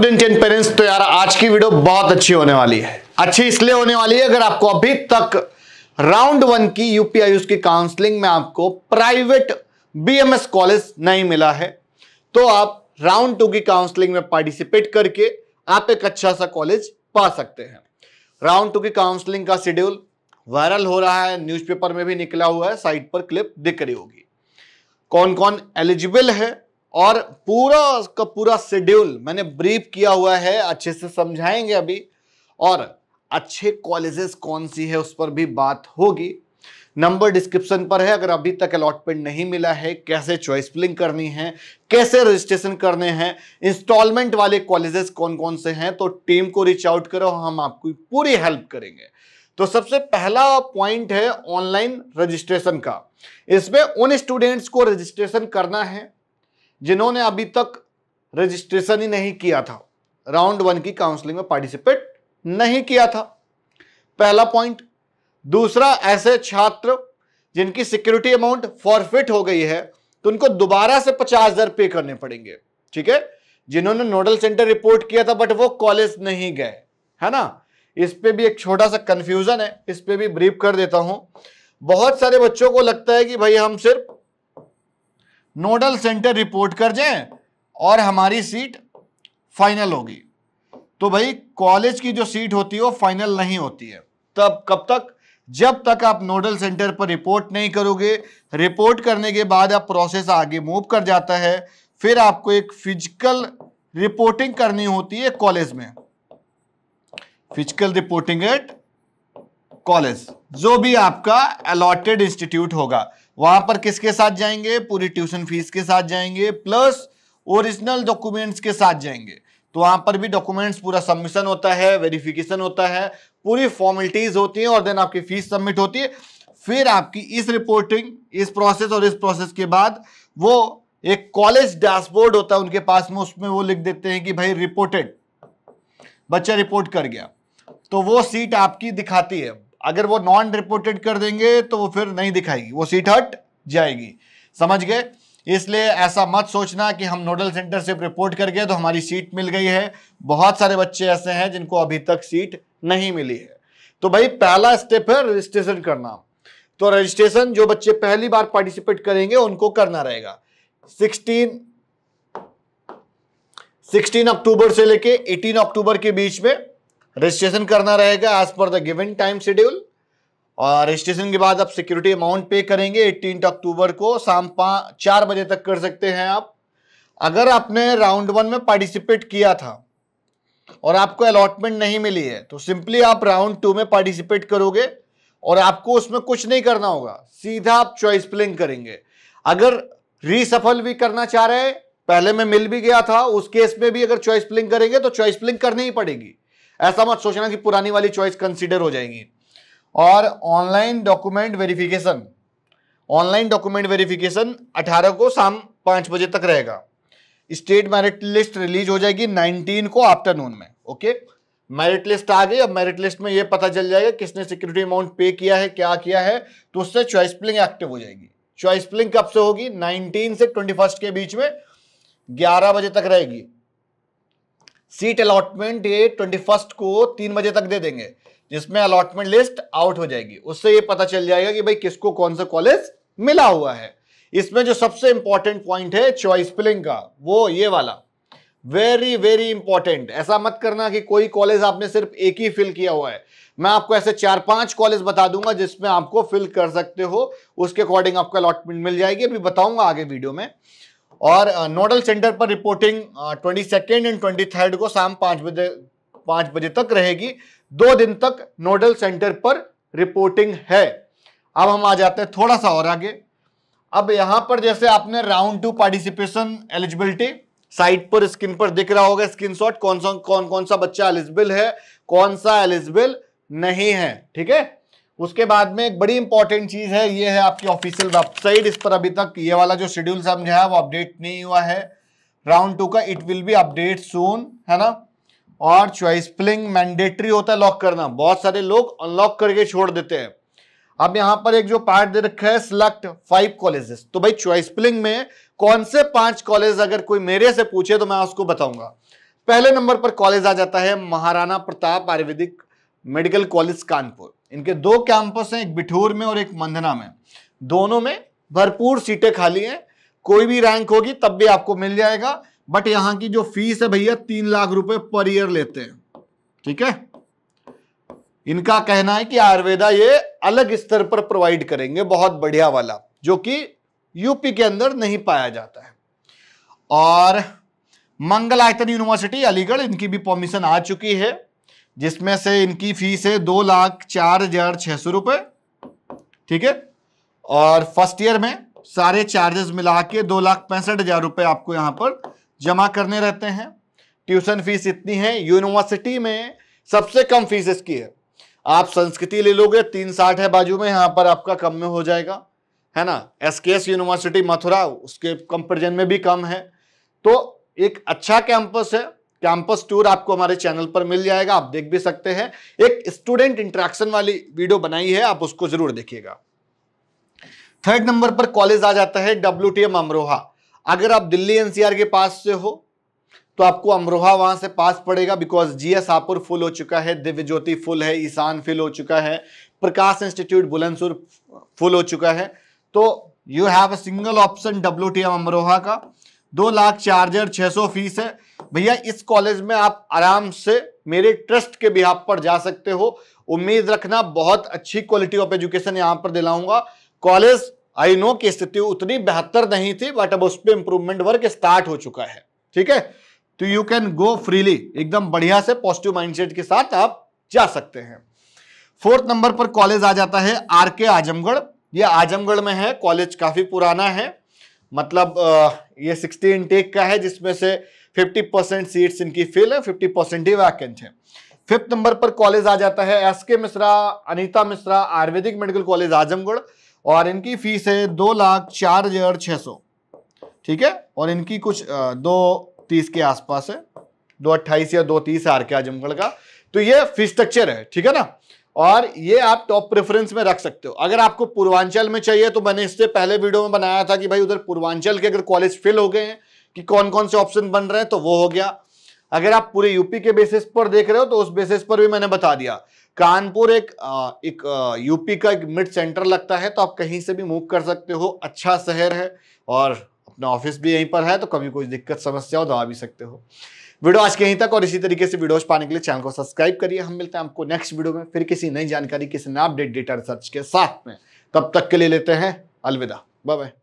student and parents तो यार आज की वीडियो बहुत अच्छी होने वाली है अच्छी इसलिए होने वाली है अगर आपको अभी तक राउंड वन की यूपीआई की काउंसलिंग में आपको प्राइवेट बीएमएस कॉलेज नहीं मिला है तो आप राउंड टू की काउंसलिंग में पार्टिसिपेट करके आप एक अच्छा सा कॉलेज पा सकते हैं राउंड टू की काउंसलिंग का शेड्यूल वायरल हो रहा है न्यूज में भी निकला हुआ है साइट पर क्लिप दिख रही होगी कौन कौन एलिजिबल है और पूरा का पूरा शेड्यूल मैंने ब्रीफ किया हुआ है अच्छे से समझाएंगे अभी और अच्छे कॉलेजेस कौन सी है उस पर भी बात होगी नंबर डिस्क्रिप्शन पर है अगर अभी तक अलॉटमेंट नहीं मिला है कैसे चॉइस फिलिंग करनी है कैसे रजिस्ट्रेशन करने हैं इंस्टॉलमेंट वाले कॉलेजेस कौन कौन से हैं तो टीम को रीच आउट करो हम आपको पूरी हेल्प करेंगे तो सबसे पहला पॉइंट है ऑनलाइन रजिस्ट्रेशन का इसमें उन स्टूडेंट्स को रजिस्ट्रेशन करना है जिन्होंने अभी तक रजिस्ट्रेशन ही नहीं किया था राउंड वन की काउंसलिंग में पार्टिसिपेट नहीं किया था पहला पॉइंट दूसरा ऐसे छात्र जिनकी सिक्योरिटी अमाउंट फॉरफिट हो गई है तो उनको दोबारा से पचास हजार पे करने पड़ेंगे ठीक है जिन्होंने नोडल सेंटर रिपोर्ट किया था बट वो कॉलेज नहीं गए है ना इस पर भी एक छोटा सा कंफ्यूजन है इस पर भी ब्रीफ कर देता हूं बहुत सारे बच्चों को लगता है कि भाई हम सिर्फ नोडल सेंटर रिपोर्ट कर जाएं और हमारी सीट फाइनल होगी तो भाई कॉलेज की जो सीट होती है वो फाइनल नहीं होती है तब कब तक जब तक आप नोडल सेंटर पर रिपोर्ट नहीं करोगे रिपोर्ट करने के बाद आप प्रोसेस आगे मूव कर जाता है फिर आपको एक फिजिकल रिपोर्टिंग करनी होती है कॉलेज में फिजिकल रिपोर्टिंग एट कॉलेज जो भी आपका अलॉटेड इंस्टीट्यूट होगा वहां पर किसके साथ जाएंगे पूरी ट्यूशन फीस के साथ जाएंगे प्लस ओरिजिनल डॉक्यूमेंट्स के साथ जाएंगे तो वहां पर भी डॉक्यूमेंट्स पूरा सबमिशन होता है वेरिफिकेशन होता है पूरी फॉर्मेलिटीज होती है और देन आपकी फीस सबमिट होती है फिर आपकी इस रिपोर्टिंग इस प्रोसेस और इस प्रोसेस के बाद वो एक कॉलेज डैशबोर्ड होता है उनके पास में उसमें वो लिख देते हैं कि भाई रिपोर्टेड बच्चा रिपोर्ट कर गया तो वो सीट आपकी दिखाती है अगर वो नॉन रिपोर्टेड कर देंगे तो वो फिर नहीं दिखाएगी वो सीट हट जाएगी समझ गए इसलिए ऐसा मत सोचना कि हम नोडल सेंटर से रिपोर्ट कर गए तो हमारी सीट मिल गई है बहुत सारे बच्चे ऐसे हैं जिनको अभी तक सीट नहीं मिली है तो भाई पहला स्टेप है रजिस्ट्रेशन करना तो रजिस्ट्रेशन जो बच्चे पहली बार पार्टिसिपेट करेंगे उनको करना रहेगा सिक्सटीन 16 अक्टूबर से लेके 18 अक्टूबर के बीच में रजिस्ट्रेशन करना रहेगा as per the given time schedule और रजिस्ट्रेशन के बाद आप सिक्योरिटी अमाउंट पे करेंगे एट्टीन अक्टूबर को शाम पाँच चार बजे तक कर सकते हैं आप अगर आपने राउंड वन में पार्टिसिपेट किया था और आपको अलॉटमेंट नहीं मिली है तो सिंपली आप राउंड टू में पार्टिसिपेट करोगे और आपको उसमें कुछ नहीं करना होगा सीधा आप चॉइस प्लेइंग करेंगे अगर रीसफल भी करना चाह रहे हैं पहले में मिल भी गया था उस केस में भी अगर चॉइस प्लिंग करेंगे तो चॉइस प्लिंग करनी ही पड़ेगी ऐसा मत सोचना कि पुरानी वाली चॉइस कंसिडर हो जाएगी और online document verification online document verification 18 को शाम पांच बजे तक रहेगा स्टेट मेरिट लिस्ट रिलीज हो जाएगी 19 को आफ्टरनून में ओके मेरिट लिस्ट आ गई अब मेरिट लिस्ट में ये पता चल जाएगा किसने सिक्योरिटी अमाउंट पे किया है क्या किया है तो उससे चॉइस प्लिंग एक्टिव हो जाएगी चॉइस प्लिंग कब से होगी 19 से 21 के बीच में 11 बजे तक रहेगी सीट अलॉटमेंट ये ट्वेंटी फर्स्ट को तीन बजे तक दे देंगे जिसमें अलॉटमेंट लिस्ट आउट हो जाएगी उससे ये पता चल जाएगा कि भाई किसको कौन सा कॉलेज मिला हुआ है इसमें जो सबसे इंपॉर्टेंट पॉइंट है चॉइस फिलिंग का वो ये वाला वेरी वेरी इंपॉर्टेंट ऐसा मत करना कि कोई कॉलेज आपने सिर्फ एक ही फिल किया हुआ है मैं आपको ऐसे चार पांच कॉलेज बता दूंगा जिसमें आपको फिल कर सकते हो उसके अकॉर्डिंग आपको अलॉटमेंट मिल जाएगी अभी बताऊंगा आगे वीडियो में और नोडल सेंटर पर reporting twenty second and twenty third को शाम पाँच बजे पाँच बजे तक रहेगी दो दिन तक नोडल सेंटर पर रिपोर्टिंग है अब हम आ जाते हैं थोड़ा सा और आगे अब यहाँ पर जैसे आपने round two participation eligibility site पर स्क्रीन पर दिख रहा होगा स्क्रीन कौन सा कौन कौन सा बच्चा एलिजिबल है कौन सा एलिजिबल नहीं है ठीक है उसके बाद में एक बड़ी इंपॉर्टेंट चीज़ है ये है आपकी ऑफिशियल वेबसाइट इस पर अभी तक ये वाला जो शेड्यूल समझा है वो अपडेट नहीं हुआ है राउंड टू का it will be update soon है ना और चॉइस प्लिंग मैंडेटरी होता है लॉक करना बहुत सारे लोग अनलॉक करके छोड़ देते हैं अब यहाँ पर एक जो पार्ट दे रखा है सिलेक्ट फाइव कॉलेजेस तो भाई चॉइस प्लिंग में कौन से पांच कॉलेज अगर कोई मेरे से पूछे तो मैं उसको बताऊंगा पहले नंबर पर कॉलेज आ जाता है Maharana Pratap ayurvedic medical college Kanpur इनके दो कैंपस हैं एक बिठूर में और एक मंधना में दोनों में भरपूर सीटें खाली हैं कोई भी रैंक होगी तब भी आपको मिल जाएगा बट यहाँ की जो फीस है भैया तीन लाख रुपए पर ईयर लेते हैं ठीक है इनका कहना है कि आयुर्वेदा ये अलग स्तर पर प्रोवाइड करेंगे बहुत बढ़िया वाला जो कि यूपी के अंदर नहीं पाया जाता है और मंगल आयतन यूनिवर्सिटी अलीगढ़ इनकी भी परमिशन आ चुकी है जिसमें से इनकी फीस है दो लाख चार हजार छः सौ रुपये ठीक है और फर्स्ट ईयर में सारे चार्जेस मिला के दो लाख पैंसठ हजार रुपये आपको यहाँ पर जमा करने रहते हैं ट्यूशन फीस इतनी है यूनिवर्सिटी में सबसे कम फीस इसकी है आप संस्कृति ले लोगे तीन साठ है बाजू में यहाँ पर आपका कम में हो जाएगा है ना एस के एस यूनिवर्सिटी मथुरा उसके कंपेरिजन में भी कम है तो एक अच्छा कैंपस है कैंपस टूर आपको हमारे चैनल पर मिल जाएगा आप देख भी सकते हैं एक स्टूडेंट इंट्रैक्शन वाली वीडियो बनाई है आप उसको जरूर देखिएगा थर्ड नंबर पर कॉलेज आ जाता है डब्ल्यू अमरोहा अगर आप दिल्ली एनसीआर के पास से हो तो आपको अमरोहा वहां से पास पड़ेगा because G S Hapur full हो चुका है दिव्य ज्योति फुल है ईशान फुल हो चुका है प्रकाश इंस्टीट्यूट बुलंदसुर फुल हो चुका है तो you have a single option W Amroha का दो लाख चार्जर छह सौ फीस है भैया इस कॉलेज में आप आराम से मेरे ट्रस्ट के आप पर जा सकते हो उम्मीद रखना बहुत अच्छी क्वालिटी ऑफ एजुकेशन यहाँ पर दिलाऊंगा कॉलेज आई नो की स्थिति उतनी बेहतर नहीं थी बट अब उस पर इंप्रूवमेंट वर्क स्टार्ट हो चुका है ठीक है तो यू कैन गो फ्रीली एकदम बढ़िया से पॉजिटिव माइंडसेट के साथ आप जा सकते हैं फोर्थ नंबर पर कॉलेज आ जाता है आर के आजमगढ़ ये आजमगढ़ में है कॉलेज काफ़ी पुराना है मतलब ये सिक्सटी इनटेक का है जिसमें से फिफ्टी परसेंट सीट इनकी फिल है फिफ्टी परसेंट ही वैकेंट है फिफ्थ नंबर पर कॉलेज आ जाता है S K Mishra Anita Mishra ayurvedic medical college Azamgarh और इनकी फीस है दो लाख चार हजार छह सौ ठीक है और इनकी कुछ दो तीस के आसपास है दो अट्ठाईस या दो तीस आर के आजमगढ़ का तो ये फीस स्ट्रक्चर है ठीक है ना और ये आप टॉप प्रेफरेंस में रख सकते हो अगर आपको पूर्वांचल में चाहिए तो मैंने इससे पहले वीडियो में बनाया था कि भाई उधर पूर्वांचल के अगर कॉलेज फिल हो गए हैं कि कौन कौन से ऑप्शन बन रहे हैं तो वो हो गया अगर आप पूरे यूपी के बेसिस पर देख रहे हो तो उस बेसिस पर भी मैंने बता दिया कानपुर एक एक यूपी का एक मिड सेंटर लगता है तो आप कहीं से भी मूव कर सकते हो अच्छा शहर है और अपना ऑफिस भी यहीं पर है तो कभी कोई दिक्कत समस्या हो तो आ भी सकते हो वीडियो आज के यहीं तक और इसी तरीके से वीडियोस पाने के लिए चैनल को सब्सक्राइब करिए हम मिलते हैं आपको नेक्स्ट वीडियो में फिर किसी नई जानकारी किसी नए अपडेट डेटा रिसर्च के साथ में तब तक के लिए लेते हैं अलविदा बाय